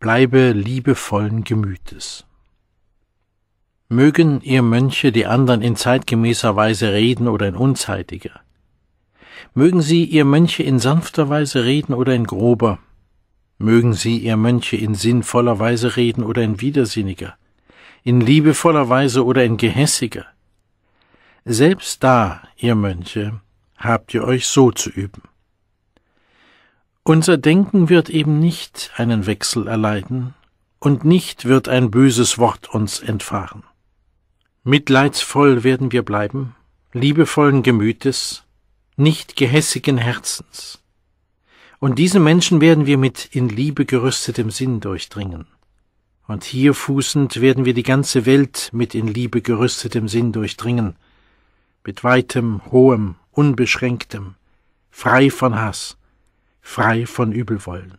bleibe liebevollen Gemütes. Mögen ihr Mönche die anderen in zeitgemäßer Weise reden oder in unzeitiger. Mögen sie ihr Mönche in sanfter Weise reden oder in grober. Mögen sie ihr Mönche in sinnvoller Weise reden oder in widersinniger. In liebevoller Weise oder in gehässiger. Selbst da, ihr Mönche, habt ihr euch so zu üben. Unser Denken wird eben nicht einen Wechsel erleiden, und nicht wird ein böses Wort uns entfahren. Mitleidsvoll werden wir bleiben, liebevollen Gemütes, nicht gehässigen Herzens. Und diese Menschen werden wir mit in Liebe gerüstetem Sinn durchdringen. Und hier fußend werden wir die ganze Welt mit in Liebe gerüstetem Sinn durchdringen, mit weitem, hohem, unbeschränktem, frei von Hass, frei von Übelwollen.